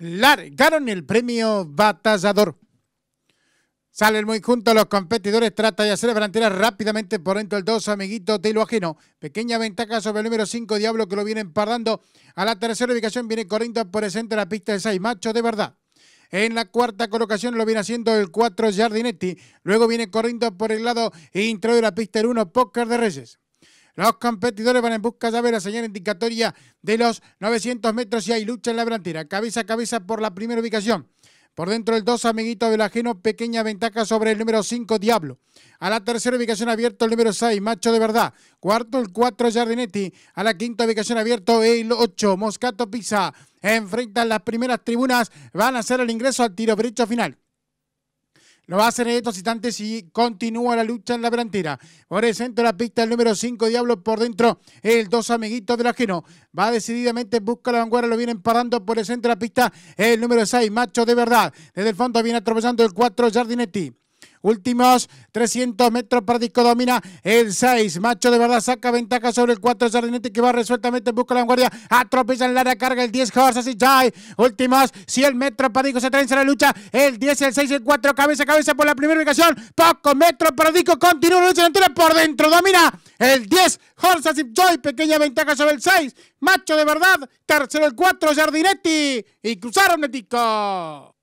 largaron el premio batallador. Salen muy juntos los competidores, trata de hacer la rápidamente por dentro el 2, amiguito de lo ajeno. Pequeña ventaja sobre el número 5, Diablo, que lo viene empardando. A la tercera ubicación viene corriendo por el centro de la pista de 6, macho de verdad. En la cuarta colocación lo viene haciendo el 4, Giardinetti. Luego viene corriendo por el lado e de la pista el 1, Póker de Reyes. Los competidores van en busca de la señal indicatoria de los 900 metros y hay lucha en la delantera. Cabeza a cabeza por la primera ubicación. Por dentro el 2, amiguito del ajeno, pequeña ventaja sobre el número 5, Diablo. A la tercera ubicación abierto el número 6, Macho de Verdad. Cuarto el 4, jardinetti. A la quinta ubicación abierto el 8, Moscato Pisa. Enfrentan las primeras tribunas, van a hacer el ingreso al tiro brecho final. Lo va a hacer en estos instantes y continúa la lucha en la delantera. Por el centro de la pista, el número 5, Diablo por dentro. El dos amiguitos la ajeno. Va decididamente, busca la vanguardia, lo vienen parando por el centro de la pista. El número 6, Macho de verdad. Desde el fondo viene atropellando el 4, Jardinetti. Últimos 300 metros para disco domina el 6. Macho de verdad saca ventaja sobre el 4 Sardinetti que va resueltamente busca la guardia. Atropella en área, carga el 10 Horses y Jai. Últimos 100 metros para disco se trenza la lucha. El 10, el 6, el 4. Cabeza a cabeza por la primera ubicación. Poco, metros para disco. Continúa la lucha por dentro. Domina el 10 Horses y Joy, Pequeña ventaja sobre el 6. Macho de verdad. Tercero el 4 Jardinetti. Y cruzaron el disco.